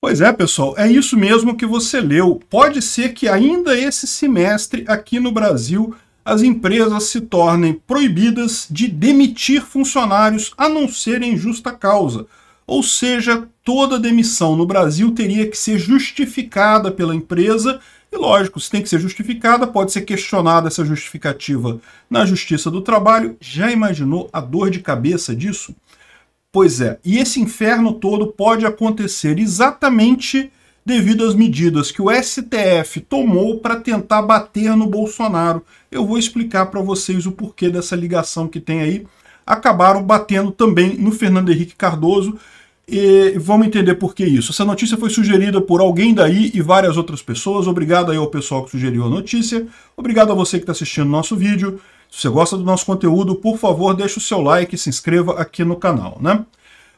Pois é, pessoal, é isso mesmo que você leu. Pode ser que ainda esse semestre aqui no Brasil as empresas se tornem proibidas de demitir funcionários a não ser em justa causa. Ou seja, toda demissão no Brasil teria que ser justificada pela empresa. E lógico, se tem que ser justificada, pode ser questionada essa justificativa na Justiça do Trabalho. Já imaginou a dor de cabeça disso? Pois é, e esse inferno todo pode acontecer exatamente devido às medidas que o STF tomou para tentar bater no Bolsonaro. Eu vou explicar para vocês o porquê dessa ligação que tem aí. Acabaram batendo também no Fernando Henrique Cardoso. E vamos entender por que isso. Essa notícia foi sugerida por alguém daí e várias outras pessoas. Obrigado aí ao pessoal que sugeriu a notícia. Obrigado a você que está assistindo nosso vídeo. Se você gosta do nosso conteúdo, por favor, deixe o seu like e se inscreva aqui no canal, né?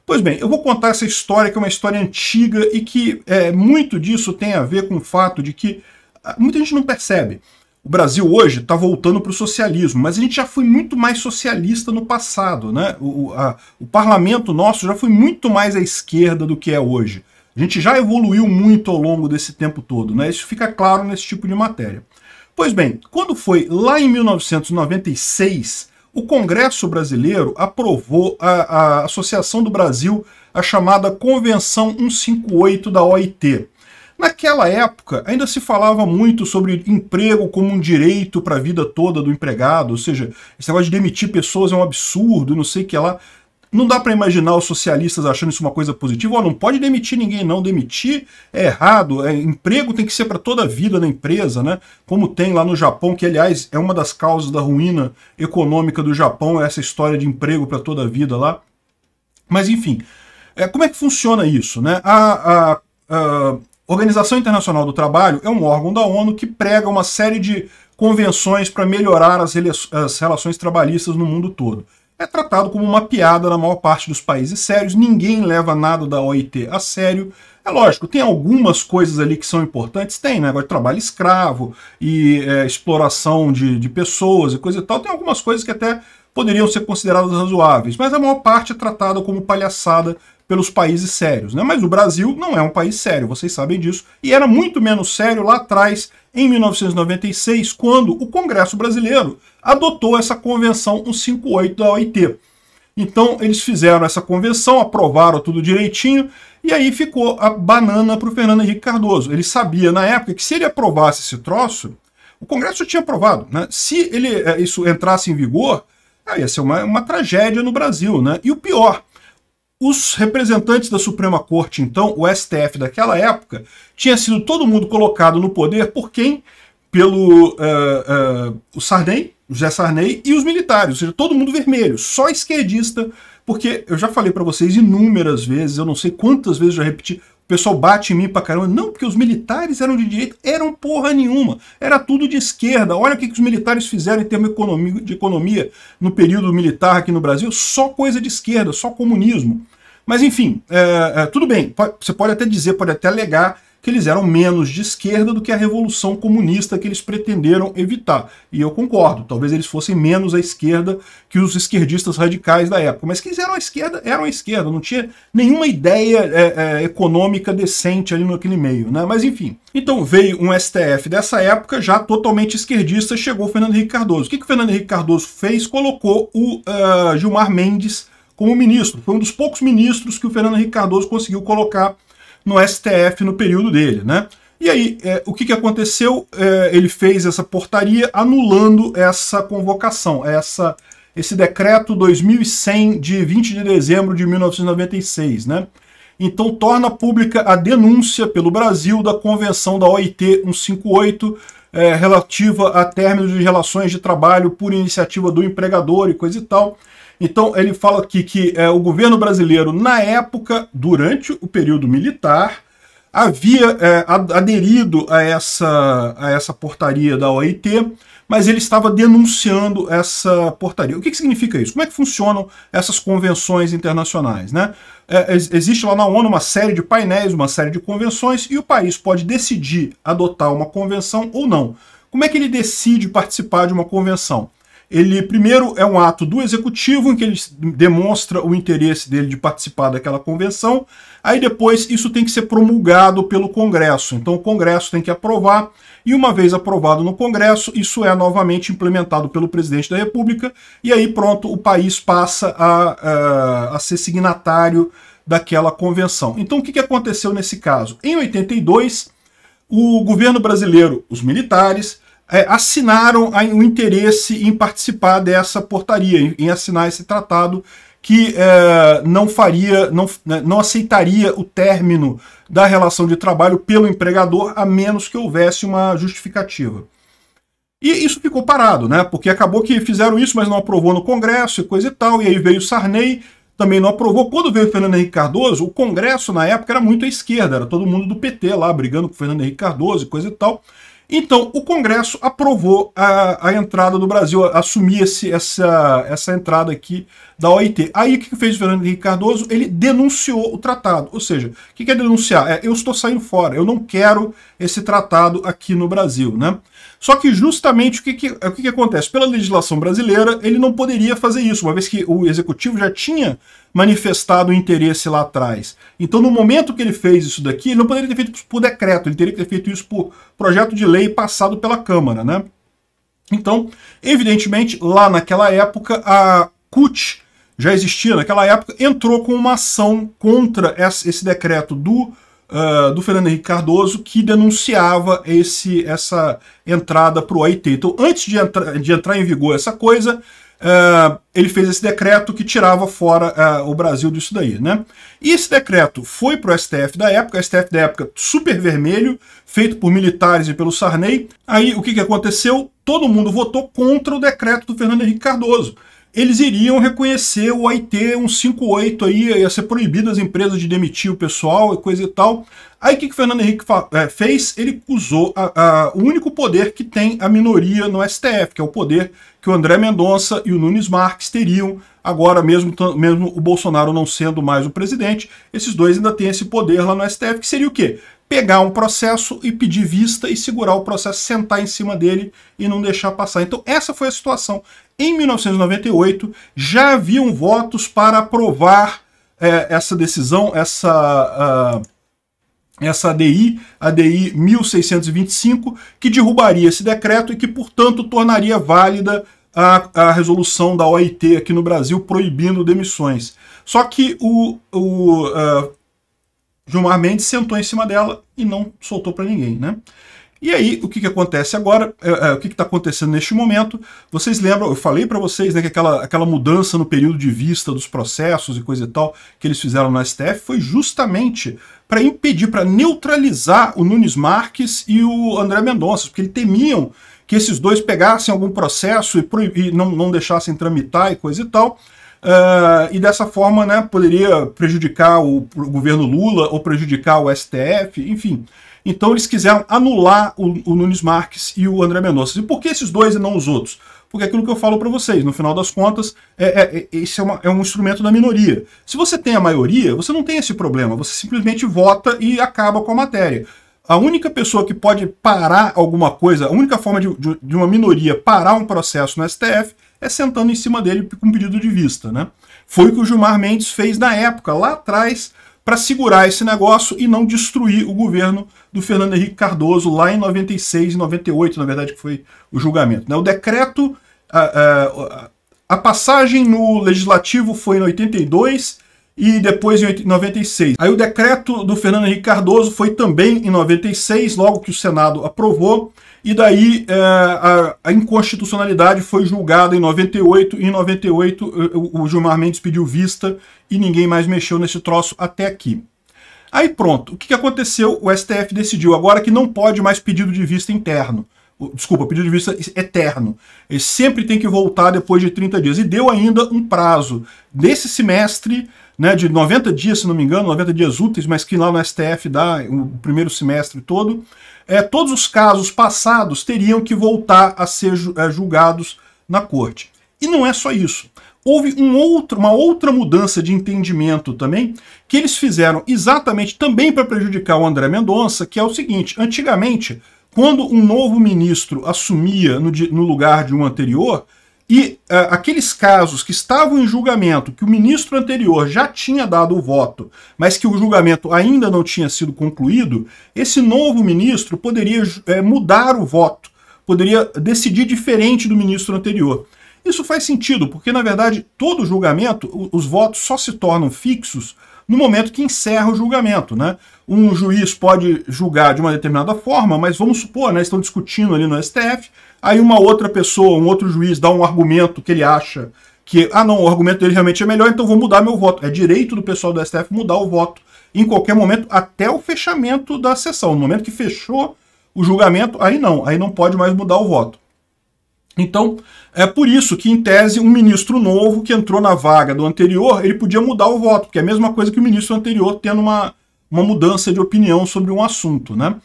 Pois bem, eu vou contar essa história que é uma história antiga e que é, muito disso tem a ver com o fato de que ah, muita gente não percebe. O Brasil hoje está voltando para o socialismo, mas a gente já foi muito mais socialista no passado. Né? O, a, o parlamento nosso já foi muito mais à esquerda do que é hoje. A gente já evoluiu muito ao longo desse tempo todo, né? Isso fica claro nesse tipo de matéria. Pois bem, quando foi lá em 1996, o Congresso Brasileiro aprovou a, a Associação do Brasil, a chamada Convenção 158 da OIT. Naquela época, ainda se falava muito sobre emprego como um direito para a vida toda do empregado, ou seja, esse negócio de demitir pessoas é um absurdo, não sei o que lá. Não dá para imaginar os socialistas achando isso uma coisa positiva. Oh, não pode demitir ninguém, não. Demitir é errado. É, emprego tem que ser para toda a vida na empresa, né? Como tem lá no Japão, que aliás é uma das causas da ruína econômica do Japão, é essa história de emprego para toda a vida lá. Mas enfim, é, como é que funciona isso, né? a, a, a Organização Internacional do Trabalho é um órgão da ONU que prega uma série de convenções para melhorar as, relações trabalhistas no mundo todo é tratado como uma piada na maior parte dos países sérios, ninguém leva nada da OIT a sério. É lógico, tem algumas coisas ali que são importantes, tem, né? Agora, trabalho escravo e é, exploração de, de pessoas e coisa e tal, tem algumas coisas que até poderiam ser consideradas razoáveis, mas a maior parte é tratada como palhaçada pelos países sérios. Né? Mas o Brasil não é um país sério, vocês sabem disso. E era muito menos sério lá atrás, em 1996, quando o Congresso Brasileiro adotou essa Convenção 158 da OIT. Então eles fizeram essa convenção, aprovaram tudo direitinho, e aí ficou a banana para o Fernando Henrique Cardoso. Ele sabia na época que se ele aprovasse esse troço, o Congresso tinha aprovado. Né? Se ele, eh, isso entrasse em vigor, ah, ia ser uma, uma tragédia no Brasil. Né? E o pior, os representantes da Suprema Corte, então, o STF daquela época, tinha sido todo mundo colocado no poder por quem? Pelo uh, uh, o Sarney, José Sarney e os militares, ou seja, todo mundo vermelho, só esquerdista, porque eu já falei para vocês inúmeras vezes, eu não sei quantas vezes já repeti, pessoal bate em mim pra caramba. Não, porque os militares eram de direita. Eram porra nenhuma. Era tudo de esquerda. Olha o que, que os militares fizeram em termos de economia no período militar aqui no Brasil. Só coisa de esquerda, só comunismo. Mas enfim, é, é, tudo bem. Você pode até dizer, pode até alegar que eles eram menos de esquerda do que a revolução comunista que eles pretenderam evitar. E eu concordo, talvez eles fossem menos à esquerda que os esquerdistas radicais da época. Mas quem eram à esquerda, eram à esquerda, não tinha nenhuma ideia é, é, econômica decente ali naquele meio, né? Mas enfim. Então veio um STF dessa época, já totalmente esquerdista, chegou o Fernando Henrique Cardoso. O que, que o Fernando Henrique Cardoso fez? Colocou o uh, Gilmar Mendes como ministro. Foi um dos poucos ministros que o Fernando Henrique Cardoso conseguiu colocar no STF no período dele, né? E aí, é, o que, que aconteceu? É, ele fez essa portaria anulando essa convocação, essa, esse decreto 2100 de 20 de dezembro de 1996, né? Então torna pública a denúncia pelo Brasil da Convenção da OIT 158 é, relativa a términos de relações de trabalho por iniciativa do empregador e coisa e tal. Então ele fala aqui que é, o governo brasileiro, na época, durante o período militar, havia é, aderido a essa, a essa portaria da OIT, mas ele estava denunciando essa portaria. O que, que significa isso? Como é que funcionam essas convenções internacionais? Né? É, existe lá na ONU uma série de painéis, uma série de convenções, e o país pode decidir adotar uma convenção ou não. Como é que ele decide participar de uma convenção? Ele, primeiro, é um ato do executivo em que ele demonstra o interesse dele de participar daquela convenção. Aí depois isso tem que ser promulgado pelo Congresso. Então o Congresso tem que aprovar e uma vez aprovado no Congresso, isso é novamente implementado pelo presidente da República e aí pronto, o país passa a, a, a ser signatário daquela convenção. Então o que, que aconteceu nesse caso? Em 82, o governo brasileiro, os militares, é, assinaram o interesse em participar dessa portaria, em, em assinar esse tratado que é, não faria, não, né, não aceitaria o término da relação de trabalho pelo empregador, a menos que houvesse uma justificativa. E isso ficou parado, né? Porque acabou que fizeram isso, mas não aprovou no Congresso e coisa e tal. E aí veio Sarney, também não aprovou. Quando veio Fernando Henrique Cardoso, o Congresso na época era muito à esquerda, era todo mundo do PT lá brigando com Fernando Henrique Cardoso e coisa e tal. Então, o Congresso aprovou a, a entrada do Brasil, assumir esse, essa, essa entrada aqui da OIT. Aí, o que fez o Fernando Henrique Cardoso? Ele denunciou o tratado. Ou seja, o que é denunciar? É, eu estou saindo fora, eu não quero esse tratado aqui no Brasil, né? Só que justamente o que, que o que, que acontece? Pela legislação brasileira, ele não poderia fazer isso, uma vez que o executivo já tinha manifestado interesse lá atrás. Então, no momento que ele fez isso daqui, ele não poderia ter feito isso por decreto, ele teria que ter feito isso por projeto de lei passado pela Câmara, né? Então, evidentemente, lá naquela época, a CUT já existia naquela época, entrou com uma ação contra esse decreto do uh, do Fernando Henrique Cardoso que denunciava esse, essa entrada para o OIT. Então, antes de, entra de entrar em vigor essa coisa, Uh, ele fez esse decreto que tirava fora uh, o Brasil disso daí, né? E esse decreto foi para o STF da época, STF da época super vermelho, feito por militares e pelo Sarney. Aí o que, que aconteceu? Todo mundo votou contra o decreto do Fernando Henrique Cardoso eles iriam reconhecer o AIT 158 aí, ia ser proibido as empresas de demitir o pessoal e coisa e tal. Aí o que, que o Fernando Henrique é, fez? Ele usou a, a, o único poder que tem a minoria no STF, que é o poder que o André Mendonça e o Nunes Marques teriam, agora mesmo, mesmo o Bolsonaro não sendo mais o presidente, esses dois ainda têm esse poder lá no STF, que seria o quê? pegar um processo e pedir vista e segurar o processo, sentar em cima dele e não deixar passar. Então essa foi a situação. Em 1998 já haviam votos para aprovar é, essa decisão, essa... Uh, essa ADI, ADI 1625, que derrubaria esse decreto e que, portanto, tornaria válida a, a resolução da OIT aqui no Brasil proibindo demissões. Só que o, o uh, Gilmar Mendes sentou em cima dela e não soltou para ninguém, né? E aí, o que, que acontece agora? É, é, o que está acontecendo neste momento? Vocês lembram, eu falei para vocês né, que aquela, aquela mudança no período de vista dos processos e coisa e tal que eles fizeram no STF foi justamente para impedir, para neutralizar o Nunes Marques e o André Mendonça, porque eles temiam que esses dois pegassem algum processo e, e não, não deixassem tramitar e coisa e tal. Uh, e dessa forma né, poderia prejudicar o, o, governo Lula ou prejudicar o STF, enfim. Então eles quiseram anular o, o Nunes Marques e o André Mendonça. E por que esses dois e não os outros? Porque é aquilo que eu falo para vocês, no final das contas, é, é, é, esse é, uma, é um instrumento da minoria. Se você tem a maioria, você não tem esse problema, você simplesmente vota e acaba com a matéria. A única pessoa que pode parar alguma coisa, a única forma de, de, de, uma minoria parar um processo no STF é sentando em cima dele com um pedido de vista. Né? Foi o que o Gilmar Mendes fez na época, lá atrás, para segurar esse negócio e não destruir o governo do Fernando Henrique Cardoso lá em 96 e 98, na verdade, que foi o julgamento. Né? O decreto, a, a, a, passagem no legislativo foi em 82 e depois em 96. Aí o decreto do Fernando Henrique Cardoso foi também em 96, logo que o Senado aprovou, e daí é, a, a, inconstitucionalidade foi julgada em 98, e em 98 eh, o, o Gilmar Mendes pediu vista e ninguém mais mexeu nesse troço até aqui. Aí pronto, o que aconteceu? O STF decidiu agora que não pode mais pedido de vista interno desculpa, pedido de vista eterno. Ele sempre tem que voltar depois de 30 dias. E deu ainda um prazo nesse semestre, né, de 90 dias, se não me engano, 90 dias úteis, mas que lá no STF dá o primeiro semestre todo. É, todos os casos passados teriam que voltar a ser é, julgados na corte. E não é só isso. Houve um outro, uma outra mudança de entendimento também, que eles fizeram exatamente também para prejudicar o André Mendonça, que é o seguinte: antigamente quando um novo ministro assumia no, no lugar de um anterior, e uh, aqueles casos que estavam em julgamento, que o ministro anterior já tinha dado o voto, mas que o julgamento ainda não tinha sido concluído, esse novo ministro poderia eh, mudar o voto, poderia decidir diferente do ministro anterior. Isso faz sentido, porque na verdade todo julgamento, os votos só se tornam fixos no momento que encerra o julgamento. Né? Um juiz pode julgar de uma determinada forma, mas vamos supor, né, estão discutindo ali no STF, aí uma outra pessoa, um outro juiz dá um argumento que ele acha que, ah não, o argumento dele realmente é melhor, então vou mudar meu voto. É direito do pessoal do STF mudar o voto em qualquer momento, até o fechamento da sessão. No momento que fechou o julgamento, aí não, aí não pode mais mudar o voto. Então, é por isso que, em tese, um ministro novo que entrou na vaga do anterior, ele podia mudar o voto, porque é a mesma coisa que o ministro anterior tendo uma, uma mudança de opinião sobre um assunto, né?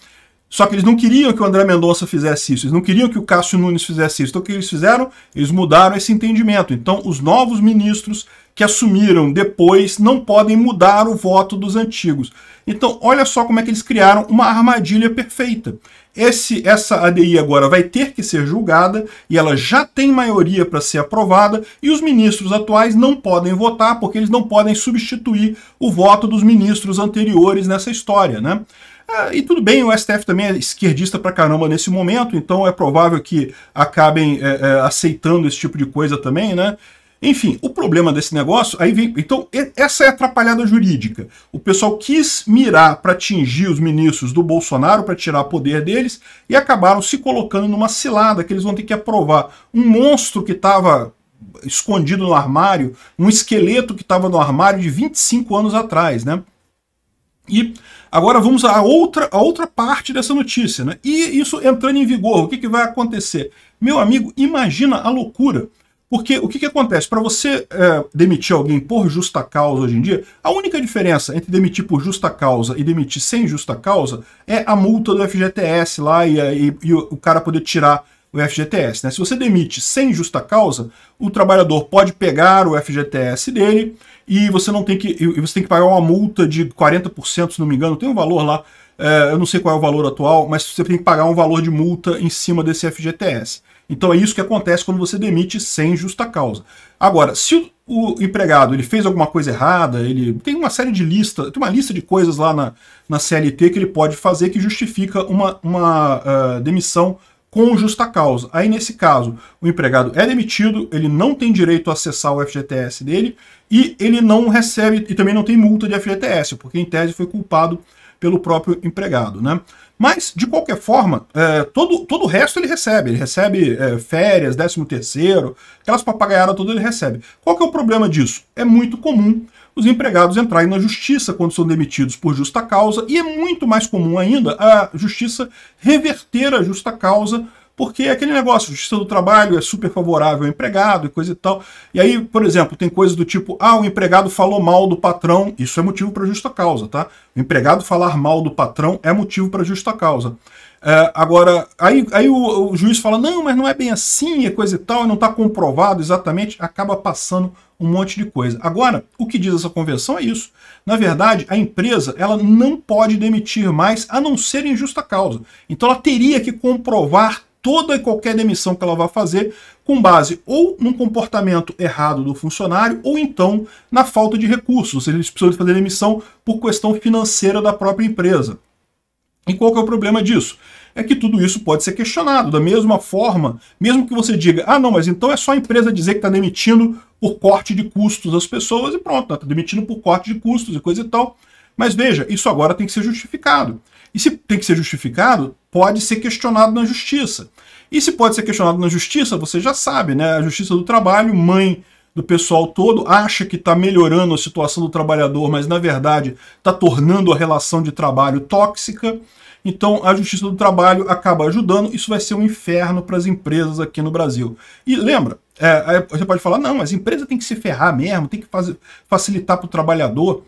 Só que eles não queriam que o André Mendonça fizesse isso, eles não queriam que o Cássio Nunes fizesse isso. Então, o que eles fizeram? Eles mudaram esse entendimento. Então, os novos ministros que assumiram depois não podem mudar o voto dos antigos. Então, olha só como é que eles criaram uma armadilha perfeita. Esse, essa ADI agora vai ter que ser julgada e ela já tem maioria para ser aprovada e os ministros atuais não podem votar porque eles não podem substituir o voto dos ministros anteriores nessa história, né? Ah, e tudo bem, o STF também é esquerdista pra caramba nesse momento, então é provável que acabem é, é, aceitando esse tipo de coisa também, né? Enfim, o problema desse negócio, aí vem. Então, essa é a atrapalhada jurídica. O pessoal quis mirar para atingir os ministros do Bolsonaro, para tirar o poder deles, e acabaram se colocando numa cilada que eles vão ter que aprovar um monstro que estava escondido no armário, um esqueleto que estava no armário de 25 anos atrás, né? E agora vamos à outra, à outra parte dessa notícia, né? E isso entrando em vigor, o que, que vai acontecer? Meu amigo, imagina a loucura. Porque o que, que acontece? Para você é, demitir alguém por justa causa hoje em dia, a única diferença entre demitir por justa causa e demitir sem justa causa é a multa do FGTS lá e, e, e o cara poder tirar o FGTS. Né? Se você demite sem justa causa, o trabalhador pode pegar o FGTS dele e você não tem que. E você tem que pagar uma multa de 40%, se não me engano, tem um valor lá. É, eu não sei qual é o valor atual, mas você tem que pagar um valor de multa em cima desse FGTS. Então é isso que acontece quando você demite sem justa causa. Agora, se o empregado ele fez alguma coisa errada, ele tem uma série de lista, tem uma lista de coisas lá na, na CLT que ele pode fazer que justifica uma, uma uh, demissão com justa causa. Aí, nesse caso, o empregado é demitido, ele não tem direito a acessar o FGTS dele e ele não recebe, e também não tem multa de FGTS, porque em tese foi culpado pelo próprio empregado. Né? Mas, de qualquer forma, é, todo, todo o resto ele recebe. Ele recebe é, férias, 13 terceiro, aquelas papagaiadas todas ele recebe. Qual que é o problema disso? É muito comum os empregados entrarem na justiça quando são demitidos por justa causa, e é muito mais comum ainda a justiça reverter a justa causa porque é aquele negócio, justiça do trabalho é super favorável ao empregado e coisa e tal. E aí, por exemplo, tem coisas do tipo, ah, o empregado falou mal do patrão, isso é motivo para justa causa, tá? O empregado falar mal do patrão é motivo para justa causa. É, agora, aí, aí o, o, juiz fala, não, mas não é bem assim, é coisa e tal, e não está comprovado exatamente, acaba passando um monte de coisa. Agora, o que diz essa convenção é isso. Na verdade, a empresa ela não pode demitir mais a não ser em justa causa. Então ela teria que comprovar toda e qualquer demissão que ela vai fazer com base ou num comportamento errado do funcionário ou então na falta de recursos, ou seja, eles precisam fazer demissão por questão financeira da própria empresa. E qual que é o problema disso? É que tudo isso pode ser questionado. Da mesma forma, mesmo que você diga, ah não, mas então é só a empresa dizer que está demitindo por corte de custos das pessoas e pronto, está demitindo por corte de custos e coisa e tal. Mas veja, isso agora tem que ser justificado. E se tem que ser justificado, pode ser questionado na justiça. E se pode ser questionado na justiça, você já sabe, né? A justiça do trabalho, mãe do pessoal todo, acha que está melhorando a situação do trabalhador, mas na verdade está tornando a relação de trabalho tóxica. Então a justiça do trabalho acaba ajudando, isso vai ser um inferno para as empresas aqui no Brasil. E lembra, é, você pode falar, não, a empresa tem que se ferrar mesmo, tem que fazer, facilitar para o trabalhador.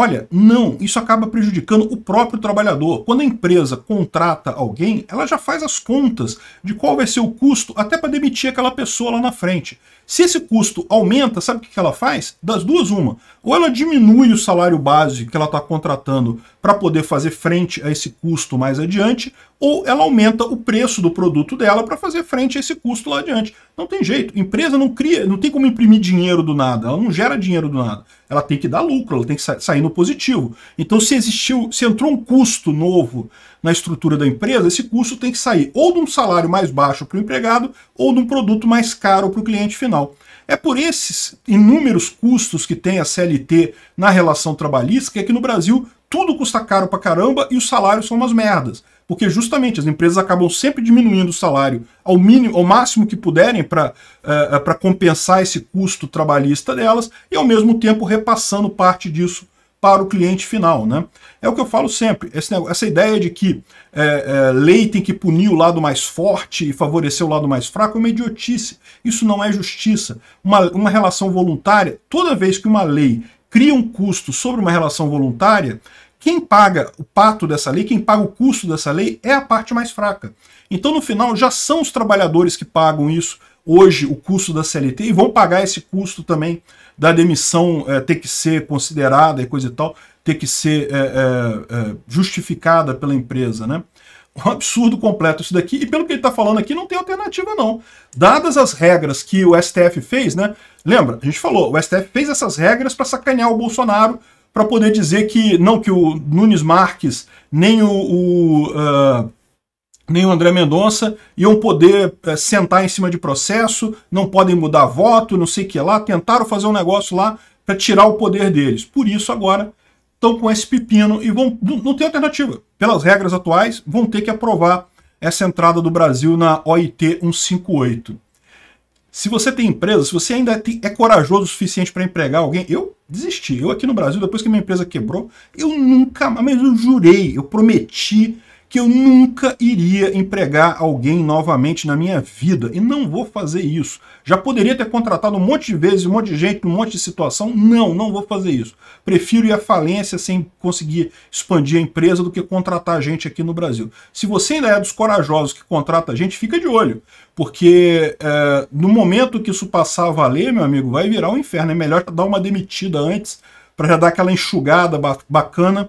Olha, não, isso acaba prejudicando o próprio trabalhador. Quando a empresa contrata alguém, ela já faz as contas de qual vai ser o custo até para demitir aquela pessoa lá na frente. Se esse custo aumenta, sabe o que ela faz? Das duas, uma. Ou ela diminui o salário base que ela está contratando para poder fazer frente a esse custo mais adiante, ou ela aumenta o preço do produto dela para fazer frente a esse custo lá adiante. Não tem jeito. Empresa não cria, não tem como imprimir dinheiro do nada, ela não gera dinheiro do nada. Ela tem que dar lucro, ela tem que sair no positivo. Então, se existiu, se entrou um custo novo na estrutura da empresa, esse custo tem que sair ou de um salário mais baixo para o empregado, ou de um produto mais caro para o cliente final. É por esses inúmeros custos que tem a CLT na relação trabalhista que aqui no Brasil tudo custa caro pra caramba e os salários são umas merdas. Porque justamente as empresas acabam sempre diminuindo o salário ao mínimo, ao máximo que puderem para uh, eh, eh, compensar esse custo trabalhista delas e ao mesmo tempo repassando parte disso para o cliente final. Né? É o que eu falo sempre. Negócio, essa ideia de que é, é, lei tem que punir o lado mais forte e favorecer o lado mais fraco é uma idiotice. Isso não é justiça. Uma, uma relação voluntária, toda vez que uma lei cria um custo sobre uma relação voluntária, quem paga o pato dessa lei, quem paga o custo dessa lei é a parte mais fraca. Então, no final, já são os trabalhadores que pagam isso hoje, o custo da CLT, e vão pagar esse custo também da demissão é, ter que ser considerada e coisa e tal ter que ser é, é, é, justificada pela empresa, né? um absurdo completo isso daqui, e pelo que ele está falando aqui, não tem alternativa não. Dadas as regras que o STF fez, né? Lembra, a gente falou, o STF fez essas regras para sacanear o Bolsonaro, para poder dizer que, não que o Nunes Marques, nem o, o uh, nem o André Mendonça iam poder uh, sentar em cima de processo, não podem mudar voto, não sei o que lá, tentaram fazer um negócio lá para tirar o poder deles. Por isso agora estão com esse pepino e vão não tem alternativa. Pelas regras atuais, vão ter que aprovar essa entrada do Brasil na OIT 158. Se você tem empresa, se você ainda é corajoso o suficiente para empregar alguém, eu desisti. Eu aqui no Brasil, depois que minha empresa quebrou, eu nunca mais, mas eu jurei, eu prometi que eu nunca iria empregar alguém novamente na minha vida. E não vou fazer isso. Já poderia ter contratado um monte de vezes, um monte de gente, um monte de situação. Não, não vou fazer isso. Prefiro ir à falência sem conseguir expandir a empresa do que contratar gente aqui no Brasil. Se você ainda é dos corajosos que contrata gente, fica de olho. Porque é, no momento que isso passar a valer, meu amigo, vai virar um inferno. É melhor dar uma demitida antes para já dar aquela enxugada bacana